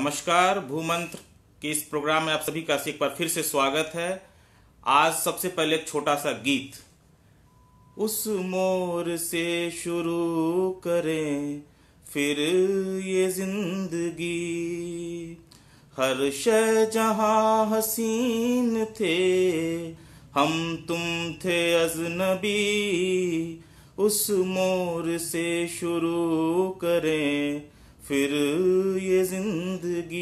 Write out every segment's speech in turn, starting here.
नमस्कार भूमंत्र के इस प्रोग्राम में आप सभी का एक बार फिर से स्वागत है आज सबसे पहले एक छोटा सा गीत उस मोर से शुरू करें फिर ये जिंदगी हर शह जहां हसीन थे हम तुम थे अजनबी उस मोर से शुरू करें फिर ये जिंदगी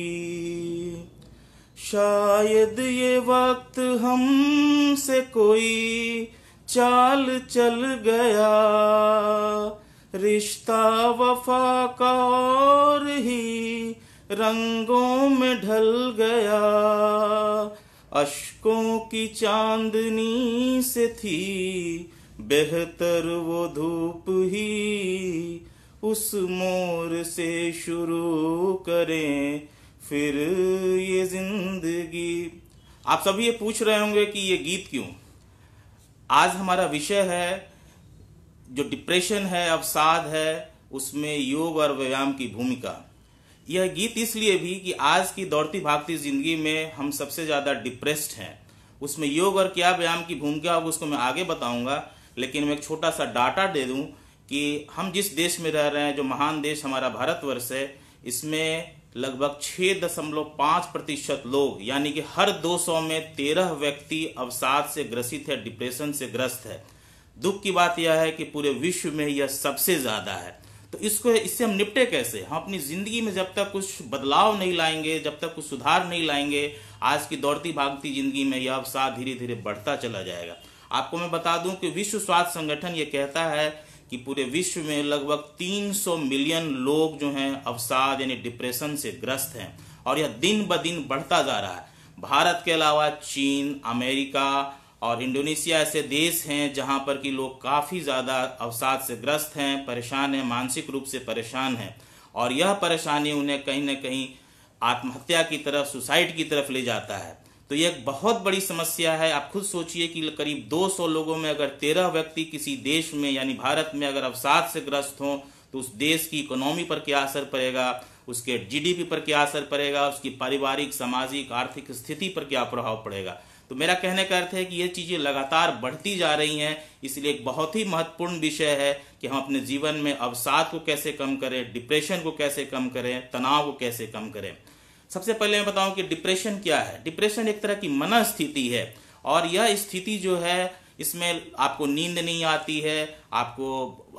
शायद ये वक्त हमसे कोई चाल चल गया रिश्ता वफा का और ही रंगों में ढल गया अशकों की चांदनी से थी बेहतर वो धूप ही उस मोर से शुरू करें फिर ये जिंदगी आप सभी ये पूछ रहे होंगे कि ये गीत क्यों आज हमारा विषय है जो डिप्रेशन है अवसाद है उसमें योग और व्यायाम की भूमिका यह गीत इसलिए भी कि आज की दौड़ती भागती जिंदगी में हम सबसे ज़्यादा डिप्रेस्ड हैं उसमें योग और क्या व्यायाम की भूमिका उसको मैं आगे बताऊंगा लेकिन मैं एक छोटा सा डाटा दे दूं कि हम जिस देश में रह रहे हैं जो महान देश हमारा भारतवर्ष है इसमें लगभग छः दशमलव पाँच प्रतिशत लोग यानी कि हर 200 में तेरह व्यक्ति अवसाद से ग्रसित है डिप्रेशन से ग्रस्त है दुख की बात यह है कि पूरे विश्व में यह सबसे ज़्यादा है तो इसको इससे हम निपटे कैसे हम अपनी ज़िंदगी में जब तक कुछ बदलाव नहीं लाएंगे जब तक कुछ सुधार नहीं लाएंगे आज की दौड़ती भागती ज़िंदगी में यह अवसाद धीरे धीरे बढ़ता चला जाएगा आपको मैं बता दूं कि विश्व स्वास्थ्य संगठन ये कहता है कि पूरे विश्व में लगभग 300 मिलियन लोग जो हैं अवसाद यानी डिप्रेशन से ग्रस्त हैं और यह दिन ब दिन बढ़ता जा रहा है भारत के अलावा चीन अमेरिका और इंडोनेशिया ऐसे देश हैं जहां पर कि लोग काफ़ी ज़्यादा अवसाद से ग्रस्त हैं परेशान हैं मानसिक रूप से परेशान हैं और यह परेशानी उन्हें कहीं ना कहीं आत्महत्या की तरफ सुसाइड की तरफ ले जाता है तो यह एक बहुत बड़ी समस्या है आप खुद सोचिए कि करीब 200 लोगों में अगर 13 व्यक्ति किसी देश में यानी भारत में अगर अवसाद से ग्रस्त हों तो उस देश की इकोनॉमी पर क्या असर पड़ेगा उसके जीडीपी पर क्या असर पड़ेगा उसकी पारिवारिक सामाजिक आर्थिक स्थिति पर क्या प्रभाव पड़ेगा तो मेरा कहने का अर्थ है कि ये चीज़ें लगातार बढ़ती जा रही हैं इसलिए एक बहुत ही महत्वपूर्ण विषय है कि हम अपने जीवन में अवसाद को कैसे कम करें डिप्रेशन को कैसे कम करें तनाव को कैसे कम करें सबसे पहले मैं बताऊं कि डिप्रेशन क्या है डिप्रेशन एक तरह की मना स्थिति है और यह स्थिति जो है इसमें आपको नींद नहीं आती है आपको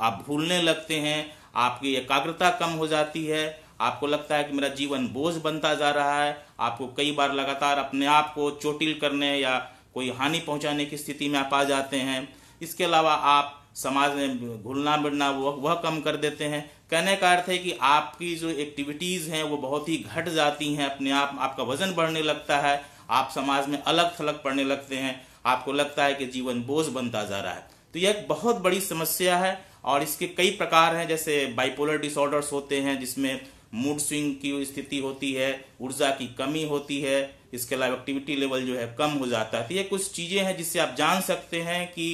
आप भूलने लगते हैं आपकी एकाग्रता कम हो जाती है आपको लगता है कि मेरा जीवन बोझ बनता जा रहा है आपको कई बार लगातार अपने आप को चोटिल करने या कोई हानि पहुंचाने की स्थिति में आप आ जाते हैं इसके अलावा आप समाज में घुलना मिलना वह वह कम कर देते हैं कहने का अर्थ है कि आपकी जो एक्टिविटीज़ हैं वो बहुत ही घट जाती हैं अपने आप आपका वजन बढ़ने लगता है आप समाज में अलग थलग पड़ने लगते हैं आपको लगता है कि जीवन बोझ बनता जा रहा है तो यह एक बहुत बड़ी समस्या है और इसके कई प्रकार हैं जैसे बाइपोलर डिसऑर्डर्स होते हैं जिसमें मूड स्विंग की स्थिति होती है ऊर्जा की कमी होती है इसके अलावा एक्टिविटी लेवल जो है कम हो जाता है तो ये कुछ चीज़ें हैं जिससे आप जान सकते हैं कि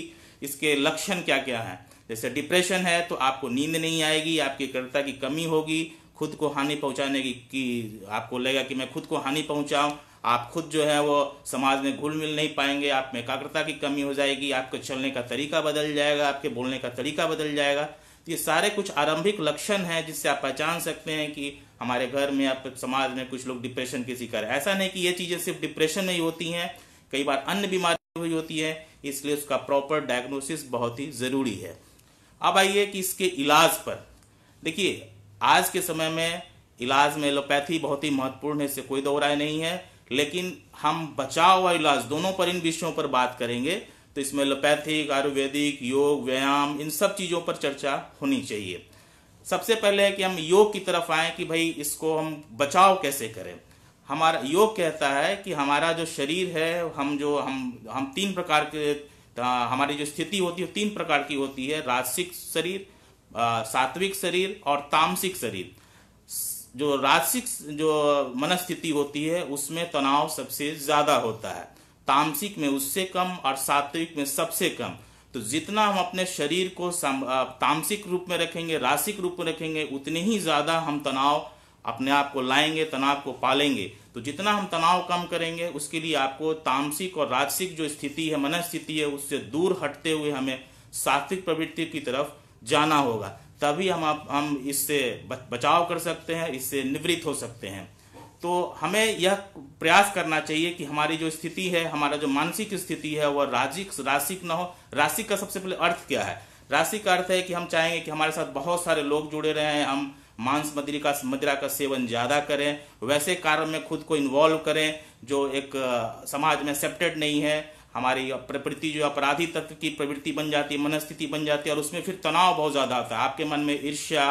इसके लक्षण क्या क्या हैं जैसे डिप्रेशन है तो आपको नींद नहीं आएगी आपकी कर्ता की कमी होगी खुद को हानि पहुंचाने की, की आपको लगेगा कि मैं खुद को हानि पहुंचाऊं आप खुद जो है वो समाज में घुल मिल नहीं पाएंगे आप में एकाग्रता की कमी हो जाएगी आपके चलने का तरीका बदल जाएगा आपके बोलने का तरीका बदल जाएगा तो ये सारे कुछ आरंभिक लक्षण हैं जिससे आप पहचान सकते हैं कि हमारे घर में आप समाज में कुछ लोग डिप्रेशन के शिकार ऐसा नहीं कि ये चीज़ें सिर्फ डिप्रेशन में ही होती हैं कई बार अन्य बीमारी हुई होती है इसलिए उसका प्रॉपर डायग्नोसिस बहुत ही ज़रूरी है अब आइए कि इसके इलाज पर देखिए आज के समय में इलाज में एलोपैथी बहुत ही महत्वपूर्ण है इससे कोई दोहराए नहीं है लेकिन हम बचाव और इलाज दोनों पर इन विषयों पर बात करेंगे तो इसमें एलोपैथिक आयुर्वेदिक योग व्यायाम इन सब चीज़ों पर चर्चा होनी चाहिए सबसे पहले है कि हम योग की तरफ आए कि भाई इसको हम बचाव कैसे करें हमारा योग कहता है कि हमारा जो शरीर है हम जो हम हम तीन प्रकार के हमारी जो स्थिति होती है तीन प्रकार की होती है राजसिक शरीर सात्विक शरीर और तामसिक शरीर जो राजसिक जो मनस्थिति होती है उसमें तनाव सबसे ज्यादा होता है तामसिक में उससे कम और सात्विक में सबसे कम तो जितना हम अपने शरीर को तामसिक रूप में रखेंगे रासिक रूप में रखेंगे उतने ही ज्यादा हम तनाव अपने आप को लाएंगे तनाव को पालेंगे तो जितना हम तनाव कम करेंगे उसके लिए आपको तामसिक और राजसिक जो स्थिति है मन स्थिति है उससे दूर हटते हुए हमें सात्विक प्रवृत्ति की तरफ जाना होगा तभी हम आप हम इससे बचाव कर सकते हैं इससे निवृत्त हो सकते हैं तो हमें यह प्रयास करना चाहिए कि हमारी जो स्थिति है हमारा जो मानसिक स्थिति है वह राजिक राशिक ना हो राशिक का सबसे पहले अर्थ क्या है राशि का अर्थ है कि हम चाहेंगे कि हमारे साथ बहुत सारे लोग जुड़े रहे हैं हम मांस मदिरी का मदिरा का सेवन ज़्यादा करें वैसे कार्य में खुद को इन्वॉल्व करें जो एक समाज में एक्सेप्टेड नहीं है हमारी प्रवृत्ति जो अपराधी तत्व की प्रवृत्ति बन जाती है मनस्थिति बन जाती है और उसमें फिर तनाव बहुत ज़्यादा आता है आपके मन में ईर्ष्या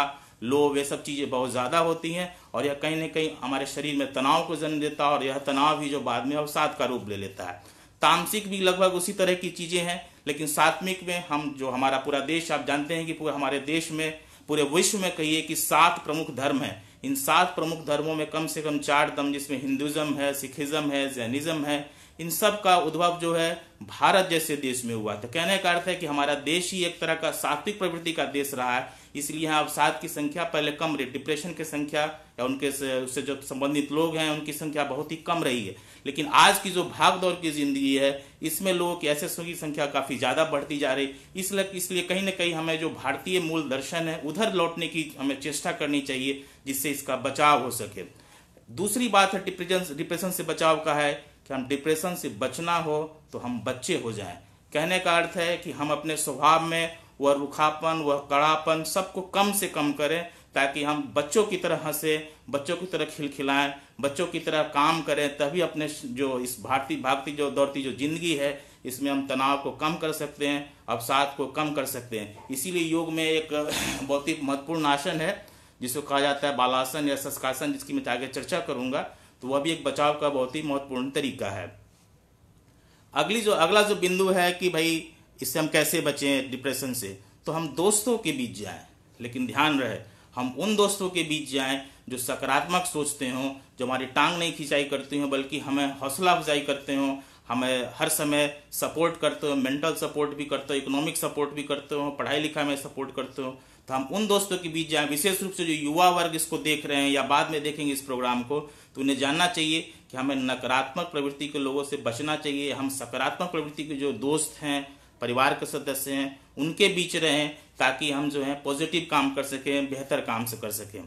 लोभ ये सब चीज़ें बहुत ज़्यादा होती हैं और यह कहीं ना कहीं हमारे शरीर में तनाव को जन्म देता है और यह तनाव ही जो बाद में अवसाद का रूप ले लेता है तामसिक भी लगभग उसी तरह की चीज़ें हैं लेकिन सात्विक में हम जो हमारा पूरा देश आप जानते हैं कि पूरा हमारे देश में पूरे विश्व में कहिए कि सात प्रमुख धर्म है इन सात प्रमुख धर्मों में कम से कम चार धर्म जिसमें हिंदुज्म है सिखिज्म है जैनिज़्म है इन सब का उद्भव जो है भारत जैसे देश में हुआ तो कहने का अर्थ है कि हमारा देश ही एक तरह का सात्विक प्रवृत्ति का देश रहा है इसलिए यहाँ अवसाद की संख्या पहले कम रही डिप्रेशन की संख्या या उनके से उससे जो संबंधित लोग हैं उनकी संख्या बहुत ही कम रही है लेकिन आज की जो भाग दौड़ की जिंदगी है इसमें लोगों की ऐसे की संख्या काफ़ी ज़्यादा बढ़ती जा रही इसलिए इसलिए कहीं ना कहीं हमें जो भारतीय मूल दर्शन है उधर लौटने की हमें चेष्टा करनी चाहिए जिससे इसका बचाव हो सके दूसरी बात है डिप्रेशन से बचाव का है कि हम डिप्रेशन से बचना हो तो हम बच्चे हो जाएं कहने का अर्थ है कि हम अपने स्वभाव में वह रुखापन वह कड़ापन सबको कम से कम करें ताकि हम बच्चों की तरह हंसे बच्चों की तरह खिलखिलाएं बच्चों की तरह काम करें तभी अपने जो इस भारतीय भागती जो दौड़ती जो जिंदगी है इसमें हम तनाव को कम कर सकते हैं अवसाद को कम कर सकते हैं इसीलिए योग में एक बहुत ही महत्वपूर्ण आसन है जिसको कहा जाता है बालासन या संस्कासन जिसकी मैं आगे चर्चा करूंगा तो वह भी एक बचाव का बहुत ही महत्वपूर्ण तरीका है अगली जो अगला जो बिंदु है कि भाई इससे हम कैसे बचें डिप्रेशन से तो हम दोस्तों के बीच जाएं लेकिन ध्यान रहे हम उन दोस्तों के बीच जाएं जो सकारात्मक सोचते हों जो हमारी टांग नहीं खिंचाई करते हों बल्कि हमें हौसला अफजाई करते हों हमें हर समय सपोर्ट करते हो मेंटल सपोर्ट भी करते हो इकोनॉमिक सपोर्ट भी करते हो पढ़ाई लिखाई में सपोर्ट करते हो तो हम उन दोस्तों के बीच जाएं विशेष रूप से जो युवा वर्ग इसको देख रहे हैं या बाद में देखेंगे इस प्रोग्राम को तो उन्हें जानना चाहिए कि हमें नकारात्मक प्रवृत्ति के लोगों से बचना चाहिए हम सकारात्मक प्रवृत्ति के जो दोस्त हैं परिवार के सदस्य हैं उनके बीच रहें ताकि हम जो है पॉजिटिव काम कर सकें बेहतर काम से कर सकें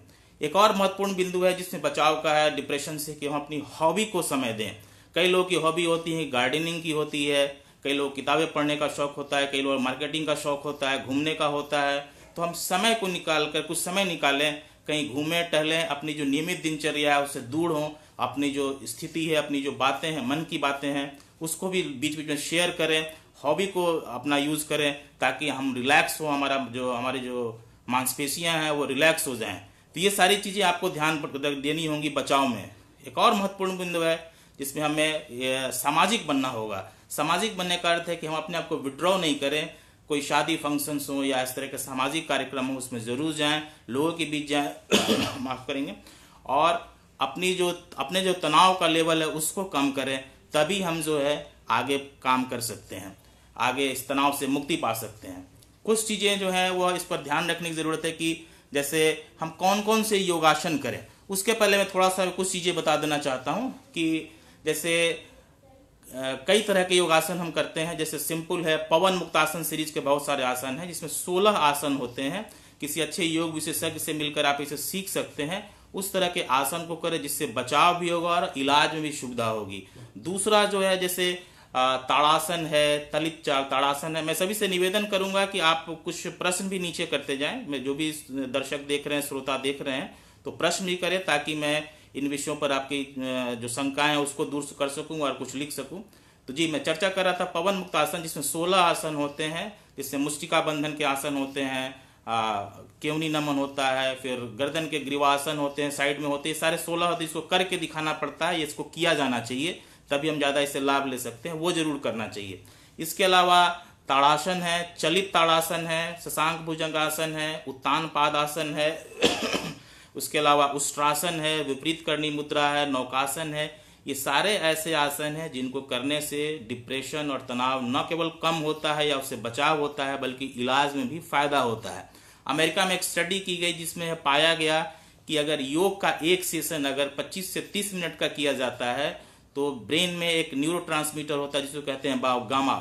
एक और महत्वपूर्ण बिंदु है जिसमें बचाव का है डिप्रेशन से कि हम अपनी हॉबी को समय दें कई लोगों की हॉबी होती है गार्डनिंग की होती है कई लोग किताबें पढ़ने का शौक होता है कई लोग मार्केटिंग का शौक होता है घूमने का होता है तो हम समय को निकाल कर कुछ समय निकालें कहीं घूमें टहलें अपनी जो नियमित दिनचर्या है उससे दूर हों अपनी जो स्थिति है अपनी जो बातें हैं मन की बातें हैं उसको भी बीच बीच में शेयर करें हॉबी को अपना यूज़ करें ताकि हम रिलैक्स हो हमारा जो हमारे जो मांसपेशियां हैं वो रिलैक्स हो जाएं तो ये सारी चीज़ें आपको ध्यान देनी होंगी बचाव में एक और महत्वपूर्ण बिंदु है जिसमें हमें सामाजिक बनना होगा सामाजिक बनने का अर्थ है कि हम अपने आप को विड्रॉ नहीं करें कोई शादी फंक्शंस हो या इस तरह के सामाजिक कार्यक्रम हो उसमें ज़रूर जाएं लोगों के बीच जाएं माफ़ करेंगे और अपनी जो अपने जो तनाव का लेवल है उसको कम करें तभी हम जो है आगे काम कर सकते हैं आगे इस तनाव से मुक्ति पा सकते हैं कुछ चीज़ें जो है वह इस पर ध्यान रखने की ज़रूरत है कि जैसे हम कौन कौन से योगासन करें उसके पहले मैं थोड़ा सा कुछ चीज़ें बता देना चाहता हूं कि जैसे कई तरह के योगासन हम करते हैं जैसे सिंपल है पवन मुक्तासन सीरीज के बहुत सारे आसन हैं जिसमें 16 आसन होते हैं किसी अच्छे योग विशेषज्ञ से मिलकर आप इसे सीख सकते हैं उस तरह के आसन को करें जिससे बचाव भी होगा और इलाज में भी सुविधा होगी दूसरा जो है जैसे ताड़ासन है तलित चाल ताड़ासन है मैं सभी से निवेदन करूंगा कि आप कुछ प्रश्न भी नीचे करते जाएं मैं जो भी दर्शक देख रहे हैं श्रोता देख रहे हैं तो प्रश्न भी करें ताकि मैं इन विषयों पर आपकी जो शंकाएं उसको दूर कर सकूं और कुछ लिख सकूं तो जी मैं चर्चा कर रहा था पवन मुक्त आसन जिसमें सोलह आसन होते हैं जिससे मुष्टिका बंधन के आसन होते हैं केवनी नमन होता है फिर गर्दन के ग्रीवासन होते हैं साइड में होते हैं सारे सोलह होते इसको करके दिखाना पड़ता है इसको किया जाना चाहिए तभी हम ज़्यादा इससे लाभ ले सकते हैं वो जरूर करना चाहिए इसके अलावा ताड़ासन है चलित ताड़ासन है शशांक भुजंगासन है उत्तान पादासन है उसके अलावा उष्ट्रासन है विपरीत करणी मुद्रा है नौकासन है ये सारे ऐसे आसन हैं जिनको करने से डिप्रेशन और तनाव न केवल कम होता है या उससे बचाव होता है बल्कि इलाज में भी फायदा होता है अमेरिका में एक स्टडी की गई जिसमें पाया गया कि अगर योग का एक सेशन अगर 25 से 30 मिनट का किया जाता है तो ब्रेन में एक न्यूरो होता है जिसको कहते हैं gamma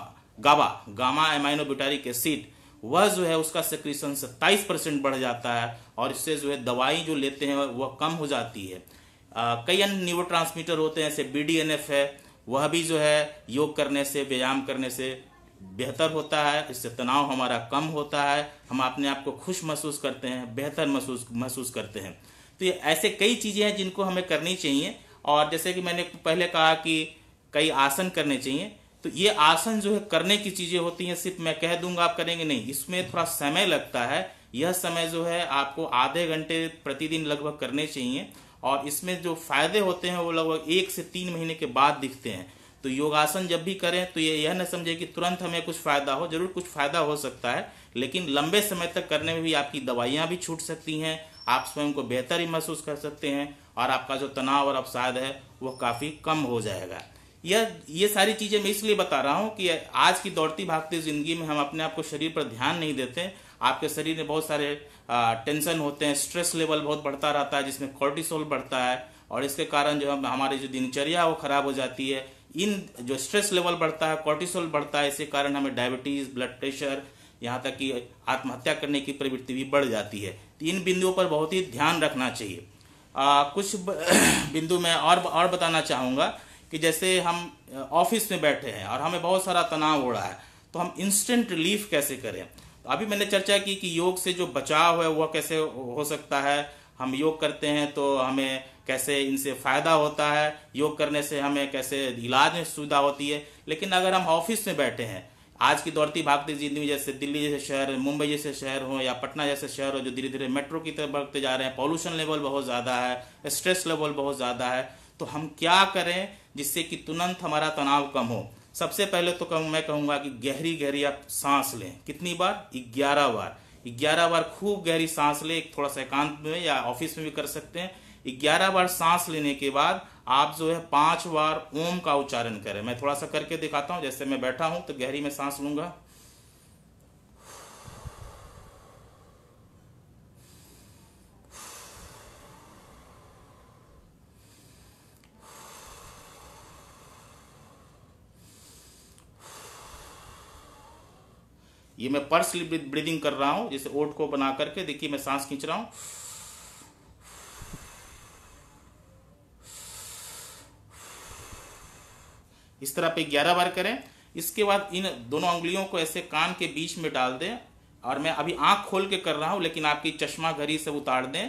GABA gamma aminobutyric acid वह जो है उसका सेक्रेशन 27 परसेंट बढ़ जाता है और इससे जो है दवाई जो लेते हैं वह कम हो जाती है आ, कई अन्य न्यूरो ट्रांसमीटर होते हैं जैसे बी है वह भी जो है योग करने से व्यायाम करने से बेहतर होता है इससे तनाव हमारा कम होता है हम अपने आप को खुश महसूस करते हैं बेहतर महसूस महसूस करते हैं तो ये ऐसे कई चीज़ें हैं जिनको हमें करनी चाहिए और जैसे कि मैंने पहले कहा कि कई आसन करने चाहिए तो ये आसन जो है करने की चीजें होती हैं सिर्फ मैं कह दूंगा आप करेंगे नहीं इसमें थोड़ा समय लगता है यह समय जो है आपको आधे घंटे प्रतिदिन लगभग करने चाहिए और इसमें जो फायदे होते हैं वो लगभग एक से तीन महीने के बाद दिखते हैं तो योगासन जब भी करें तो ये यह ना समझे कि तुरंत हमें कुछ फायदा हो जरूर कुछ फायदा हो सकता है लेकिन लंबे समय तक करने में भी आपकी दवाइयाँ भी छूट सकती हैं आप स्वयं को बेहतर ही महसूस कर सकते हैं और आपका जो तनाव और अवसाद है वह काफ़ी कम हो जाएगा यह ये सारी चीज़ें मैं इसलिए बता रहा हूँ कि आज की दौड़ती भागती ज़िंदगी में हम अपने आप को शरीर पर ध्यान नहीं देते आपके शरीर में बहुत सारे टेंशन होते हैं स्ट्रेस लेवल बहुत बढ़ता रहता है जिसमें कॉर्टिसोल बढ़ता है और इसके कारण जो हम हमारी जो दिनचर्या वो खराब हो जाती है इन जो स्ट्रेस लेवल बढ़ता है कॉर्टिसोल बढ़ता है इसके कारण हमें डायबिटीज़ ब्लड प्रेशर यहाँ तक कि आत्महत्या करने की प्रवृत्ति भी बढ़ जाती है तो इन बिंदुओं पर बहुत ही ध्यान रखना चाहिए आ, कुछ बिंदु मैं और और बताना चाहूँगा कि जैसे हम ऑफिस में बैठे हैं और हमें बहुत सारा तनाव हो रहा है तो हम इंस्टेंट रिलीफ कैसे करें तो अभी मैंने चर्चा की कि योग से जो बचाव है वह कैसे हो सकता है हम योग करते हैं तो हमें कैसे इनसे फ़ायदा होता है योग करने से हमें कैसे इलाज में सुविधा होती है लेकिन अगर हम ऑफिस में बैठे हैं आज की दौड़ती भागती जिंदगी जैसे दिल्ली जैसे शहर मुंबई जैसे शहर हो या पटना जैसे शहर हो जो धीरे धीरे मेट्रो की तरफ बढ़ते जा रहे हैं पॉल्यूशन लेवल बहुत ज़्यादा है स्ट्रेस लेवल बहुत ज़्यादा है तो हम क्या करें जिससे कि तुरंत हमारा तनाव कम हो सबसे पहले तो कहूँ मैं कहूंगा कि गहरी गहरी आप सांस लें कितनी बार ग्यारह बार ग्यारह बार खूब गहरी सांस लें एक थोड़ा सा एकांत में या ऑफिस में भी कर सकते हैं ग्यारह बार सांस लेने के बाद आप जो है पांच बार ओम का उच्चारण करें मैं थोड़ा सा करके दिखाता हूं जैसे मैं बैठा हूं तो गहरी में सांस लूंगा ये मैं पर्स ब्रीदिंग कर रहा हूं जैसे ओट को बना करके देखिए मैं सांस खींच रहा हूं इस तरह पे ग्यारह बार करें इसके बाद इन दोनों उंगलियों को ऐसे कान के बीच में डाल दें और मैं अभी आंख खोल के कर रहा हूं लेकिन आपकी चश्मा घड़ी से उतार दें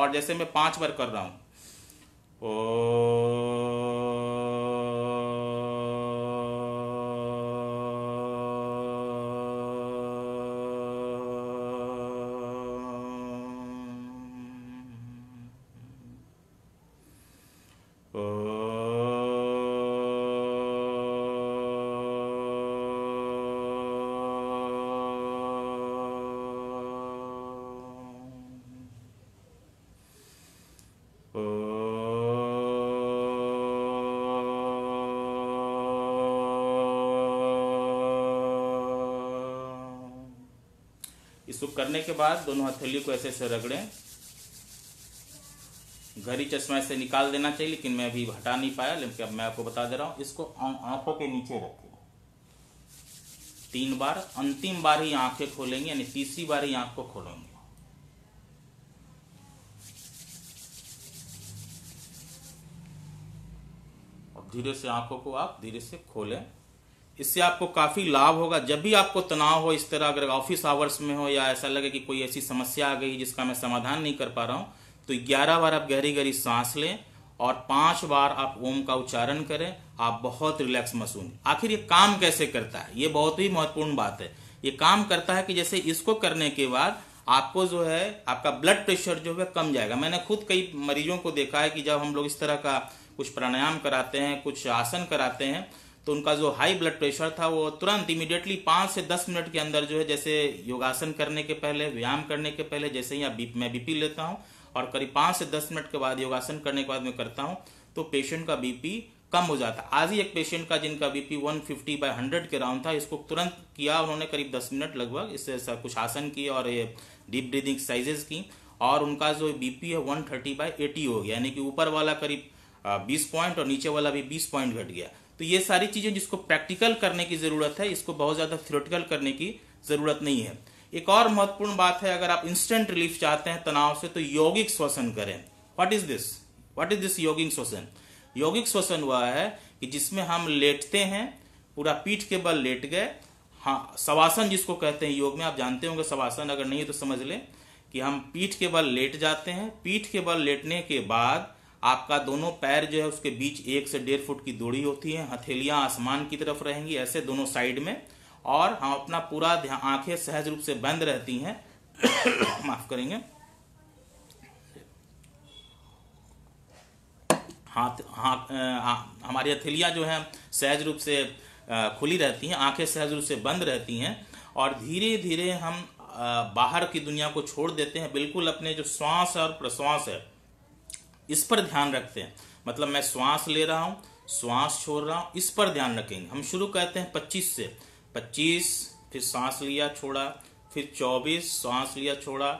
और जैसे मैं पांच बार कर रहा हूं ओ करने के बाद दोनों हथेली को ऐसे ऐसे रगड़ें घड़ी चश्मा ऐसे निकाल देना चाहिए लेकिन मैं अभी हटा नहीं पाया लेकिन अब मैं आपको बता दे रहा हूं इसको आंखों के नीचे रखें तीन बार अंतिम बार ही आंखें खोलेंगे यानी तीसरी बार ही आंख को खोलेंगे धीरे से आंखों को आप धीरे से खोलें इससे आपको काफ़ी लाभ होगा जब भी आपको तनाव हो इस तरह अगर ऑफिस आवर्स में हो या ऐसा लगे कि कोई ऐसी समस्या आ गई जिसका मैं समाधान नहीं कर पा रहा हूं तो ग्यारह बार आप गहरी गहरी सांस लें और पांच बार आप ओम का उच्चारण करें आप बहुत रिलैक्स महसूस आखिर ये काम कैसे करता है ये बहुत ही महत्वपूर्ण बात है ये काम करता है कि जैसे इसको करने के बाद आपको जो है आपका ब्लड प्रेशर जो है कम जाएगा मैंने खुद कई मरीजों को देखा है कि जब हम लोग इस तरह का कुछ प्राणायाम कराते हैं कुछ आसन कराते हैं तो उनका जो हाई ब्लड प्रेशर था वो तुरंत इमीडिएटली पांच से दस मिनट के अंदर जो है जैसे योगासन करने के पहले व्यायाम करने के पहले जैसे ही आप मैं बीपी लेता हूं और करीब पांच से दस मिनट के बाद योगासन करने के बाद मैं करता हूं तो पेशेंट का बीपी कम हो जाता आज ही एक पेशेंट का जिनका बीपी 150 फिफ्टी बाई हंड्रेड के राउंड था इसको तुरंत किया उन्होंने करीब 10 मिनट लगभग इससे कुछ आसन की और ये डीप ब्रीदिंग एक्सरसाइजेज की और उनका जो बीपी है 130 थर्टी बाई एटी हो गया यानी कि ऊपर वाला करीब 20 पॉइंट और नीचे वाला भी 20 पॉइंट घट गया तो ये सारी चीज़ें जिसको प्रैक्टिकल करने की ज़रूरत है इसको बहुत ज़्यादा थियोरटिकल करने की ज़रूरत नहीं है एक और महत्वपूर्ण बात है अगर आप इंस्टेंट रिलीफ चाहते हैं तनाव से तो यौगिक श्वसन करें what is this what is this यौगिक श्वसन यौगिक श्वसन हुआ है कि जिसमें हम लेटते हैं पूरा पीठ के बल लेट गए हाँ सवासन जिसको कहते हैं योग में आप जानते होंगे सवासन अगर नहीं है तो समझ लें कि हम पीठ के बल लेट जाते हैं पीठ के बल लेटने के बाद आपका दोनों पैर जो है उसके बीच एक से डेढ़ फुट की दूरी होती है हथेलियां आसमान की तरफ रहेंगी ऐसे दोनों साइड में और हम अपना पूरा ध्यान आंखें सहज रूप से बंद रहती हैं माफ करेंगे हाथ हाथ हमारी हथेलियां जो है सहज रूप से खुली रहती हैं आंखें सहज रूप से बंद रहती हैं और धीरे धीरे हम बाहर की दुनिया को छोड़ देते हैं बिल्कुल अपने जो श्वास और प्रश्वास है इस पर ध्यान रखते हैं मतलब मैं श्वास ले रहा हूं श्वास छोड़ रहा हूं इस पर ध्यान रखेंगे हम शुरू करते हैं पच्चीस से पच्चीस फिर सांस लिया छोड़ा फिर चौबीस सांस लिया छोड़ा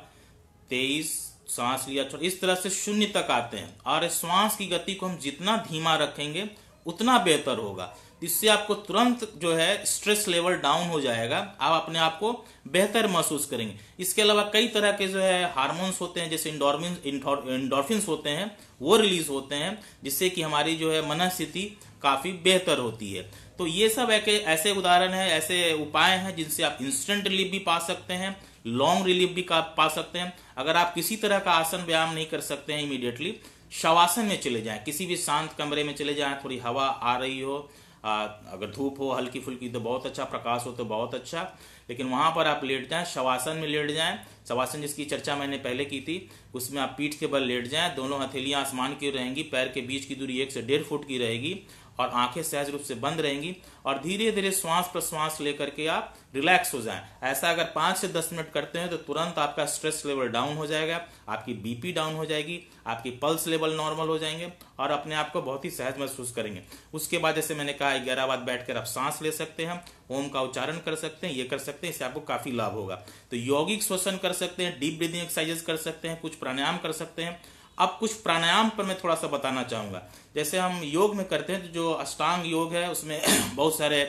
तेईस सांस लिया छोड़ा इस तरह से शून्य तक आते हैं और श्वास की गति को हम जितना धीमा रखेंगे उतना बेहतर होगा इससे आपको तुरंत जो है स्ट्रेस लेवल डाउन हो जाएगा आप अपने आप को बेहतर महसूस करेंगे इसके अलावा कई तरह के जो है हार्मोन्स होते हैं जैसे इंडोरमिन इंडोरफिन्स होते हैं वो रिलीज होते हैं जिससे कि हमारी जो है मन स्थिति काफ़ी बेहतर होती है तो ये सब एक ऐसे उदाहरण है ऐसे उपाय हैं जिनसे आप इंस्टेंट रिलीफ भी पा सकते हैं लॉन्ग रिलीफ भी पा सकते हैं अगर आप किसी तरह का आसन व्यायाम नहीं कर सकते हैं इमीडिएटली शवासन में चले जाएं किसी भी शांत कमरे में चले जाएं थोड़ी हवा आ रही हो अगर धूप हो हल्की फुल्की तो बहुत अच्छा प्रकाश हो तो बहुत अच्छा लेकिन वहाँ पर आप लेट जाएं शवासन में लेट जाएं शवासन जिसकी चर्चा मैंने पहले की थी उसमें आप पीठ के बल लेट जाएं दोनों हथेलियाँ आसमान की रहेंगी पैर के बीच की दूरी एक से डेढ़ फुट की रहेगी और आंखें सहज रूप से बंद रहेंगी और धीरे धीरे श्वास प्रश्वास लेकर के आप रिलैक्स हो जाएं ऐसा अगर पांच से दस मिनट करते हैं तो तुरंत आपका स्ट्रेस लेवल डाउन हो जाएगा आपकी बीपी डाउन हो जाएगी आपकी पल्स लेवल नॉर्मल हो जाएंगे और अपने आप को बहुत ही सहज महसूस करेंगे उसके बाद जैसे मैंने कहा ग्यारह बाद बैठकर आप सांस ले सकते हैं ओम का उच्चारण कर सकते हैं ये कर सकते हैं इससे आपको काफी लाभ होगा तो यौगिक श्वसन कर सकते हैं डीप ब्रीदिंग एक्सरसाइजेस कर सकते हैं कुछ प्राणायाम कर सकते हैं अब कुछ प्राणायाम पर मैं थोड़ा सा बताना चाहूँगा जैसे हम योग में करते हैं तो जो अष्टांग योग है उसमें बहुत सारे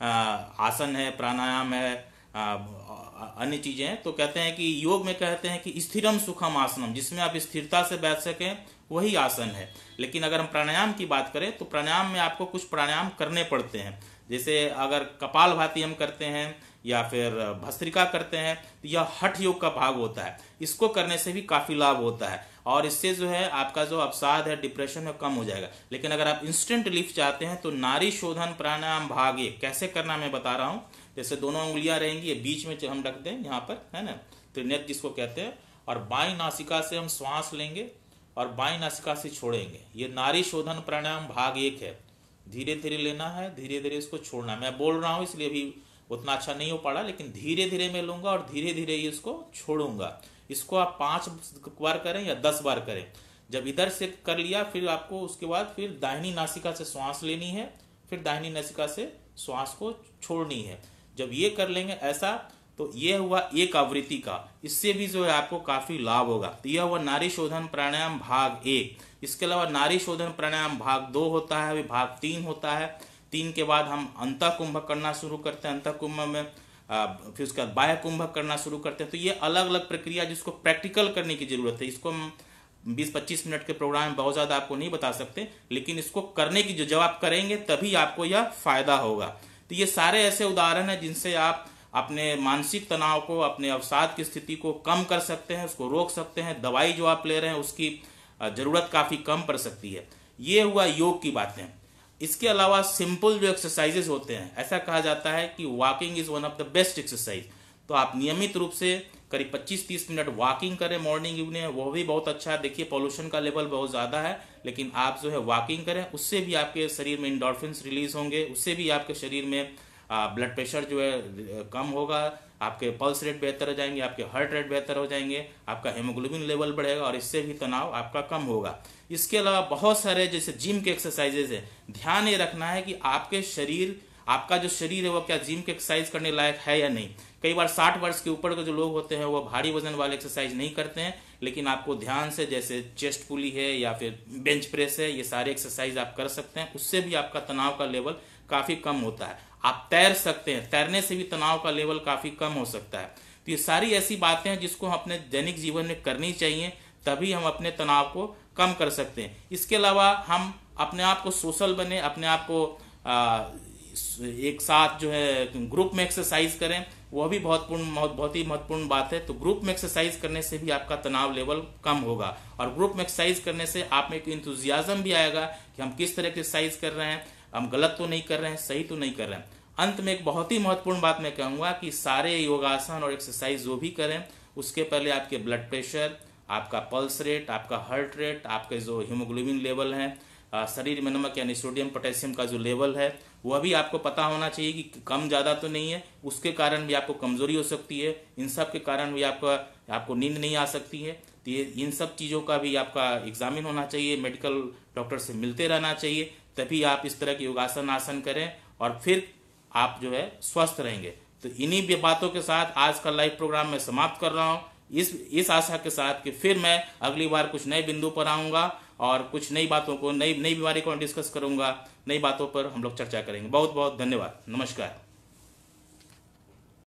आसन है प्राणायाम है अन्य चीज़ें हैं तो कहते हैं कि योग में कहते हैं कि स्थिरम सुखम आसनम जिसमें आप स्थिरता से बैठ सकें वही आसन है लेकिन अगर हम प्राणायाम की बात करें तो प्राणायाम में आपको कुछ प्राणायाम करने पड़ते हैं जैसे अगर कपाल भाती हम करते हैं या फिर भस्त्रिका करते हैं तो यह हठ योग का भाग होता है इसको करने से भी काफ़ी लाभ होता है और इससे जो है आपका जो अवसाद है डिप्रेशन है कम हो जाएगा लेकिन अगर आप इंस्टेंट रिलीफ चाहते हैं तो नारी शोधन प्राणायाम भाग ये कैसे करना मैं बता रहा हूं जैसे दोनों उंगलियां रहेंगी ये बीच में हम रख दें यहाँ पर है ना त्रिनेत जिसको कहते हैं और बाई नासिका से हम श्वास लेंगे और बाई नासिका से छोड़ेंगे ये नारी शोधन प्राणायाम भाग एक है धीरे धीरे लेना है धीरे धीरे इसको छोड़ना मैं बोल रहा हूँ इसलिए भी उतना अच्छा नहीं हो पा रहा लेकिन धीरे धीरे मैं लूंगा और धीरे धीरे ही इसको छोड़ूंगा इसको आप पांच बार करें या दस बार करें जब इधर से कर लिया फिर आपको उसके बाद फिर दाहिनी नासिका से श्वास लेनी है फिर दाहिनी नासिका से श्वास को छोड़नी है जब ये कर लेंगे ऐसा तो ये हुआ एक आवृत्ति का इससे भी जो है आपको काफी लाभ होगा तो यह हुआ नारी शोधन प्राणायाम भाग एक इसके अलावा नारी शोधन प्राणायाम भाग दो होता है भाग तीन होता है तीन के बाद हम अंत कुंभक करना शुरू करते हैं अंत कुंभ में फिर उसके बाद बाह्य कुंभक करना शुरू करते हैं तो ये अलग अलग प्रक्रिया जिसको प्रैक्टिकल करने की ज़रूरत है इसको हम बीस पच्चीस मिनट के प्रोग्राम में बहुत ज़्यादा आपको नहीं बता सकते लेकिन इसको करने की जो जब आप करेंगे तभी आपको यह फायदा होगा तो ये सारे ऐसे उदाहरण है जिनसे आप अपने मानसिक तनाव को अपने अवसाद की स्थिति को कम कर सकते हैं उसको रोक सकते हैं दवाई जो आप ले रहे हैं उसकी ज़रूरत काफ़ी कम पड़ सकती है ये हुआ योग की बातें इसके अलावा सिंपल जो एक्सरसाइजेस होते हैं ऐसा कहा जाता है कि walking is one of the best exercise तो आप नियमित रूप से करीब 25-30 मिनट वॉकिंग करें मॉर्निंग इवनिंग वो भी बहुत अच्छा है देखिए पॉल्यूशन का लेवल बहुत ज़्यादा है लेकिन आप जो है वॉकिंग करें उससे भी आपके शरीर में इंडोरफिन्स रिलीज होंगे उससे भी आपके शरीर में ब्लड प्रेशर जो है कम होगा आपके पल्स रेट बेहतर हो जाएंगे आपके हार्ट रेट बेहतर हो जाएंगे आपका हेमोग्लोबिन लेवल बढ़ेगा और इससे भी तनाव आपका कम होगा इसके अलावा बहुत सारे जैसे जिम के एक्सरसाइजेज है ध्यान ये रखना है कि आपके शरीर आपका जो शरीर है वो क्या जिम के एक्सरसाइज करने लायक है या नहीं कई बार साठ वर्ष के ऊपर के जो लोग होते हैं वो भारी वजन वाले एक्सरसाइज नहीं करते हैं लेकिन आपको ध्यान से जैसे चेस्ट पुली है या फिर बेंच प्रेस है ये सारे एक्सरसाइज आप कर सकते हैं उससे भी आपका तनाव का लेवल काफ़ी कम होता है आप तैर सकते हैं तैरने से भी तनाव का लेवल काफ़ी कम हो सकता है तो ये सारी ऐसी बातें हैं जिसको हम अपने दैनिक जीवन में करनी चाहिए तभी हम अपने तनाव को कम कर सकते हैं इसके अलावा हम अपने आप को सोशल बने अपने आप को एक साथ जो है ग्रुप में एक्सरसाइज करें वह भी बहुत पूर्ण बहुत ही महत्वपूर्ण बात है तो ग्रुप में एक्सरसाइज करने से भी आपका तनाव लेवल कम होगा और ग्रुप में एक्सरसाइज करने से आप में एक इंतजियाजम भी आएगा कि हम किस तरह एक्सरसाइज कर रहे हैं हम गलत तो नहीं कर रहे हैं सही तो नहीं कर रहे हैं अंत में एक बहुत ही महत्वपूर्ण बात मैं कहूँगा कि सारे योगासन और एक्सरसाइज जो भी करें उसके पहले आपके ब्लड प्रेशर आपका पल्स रेट आपका हार्ट रेट आपके जो हीमोग्लोबिन लेवल है शरीर में नमक यानी सोडियम पोटेशियम का जो लेवल है वह भी आपको पता होना चाहिए कि कम ज़्यादा तो नहीं है उसके कारण भी आपको कमजोरी हो सकती है इन सब के कारण भी आपका आपको नींद नहीं आ सकती है तो ये इन सब चीज़ों का भी आपका एग्जामिन होना चाहिए मेडिकल डॉक्टर से मिलते रहना चाहिए तभी आप इस तरह के योगासन आसन करें और फिर आप जो है स्वस्थ रहेंगे तो इन्हीं बातों के साथ आज का लाइव प्रोग्राम मैं समाप्त कर रहा हूँ इस इस आशा के साथ कि फिर मैं अगली बार कुछ नए बिंदु पर आऊंगा और कुछ नई बातों को नई नई बीमारी को डिस्कस करूंगा नई बातों पर हम लोग चर्चा करेंगे बहुत बहुत धन्यवाद नमस्कार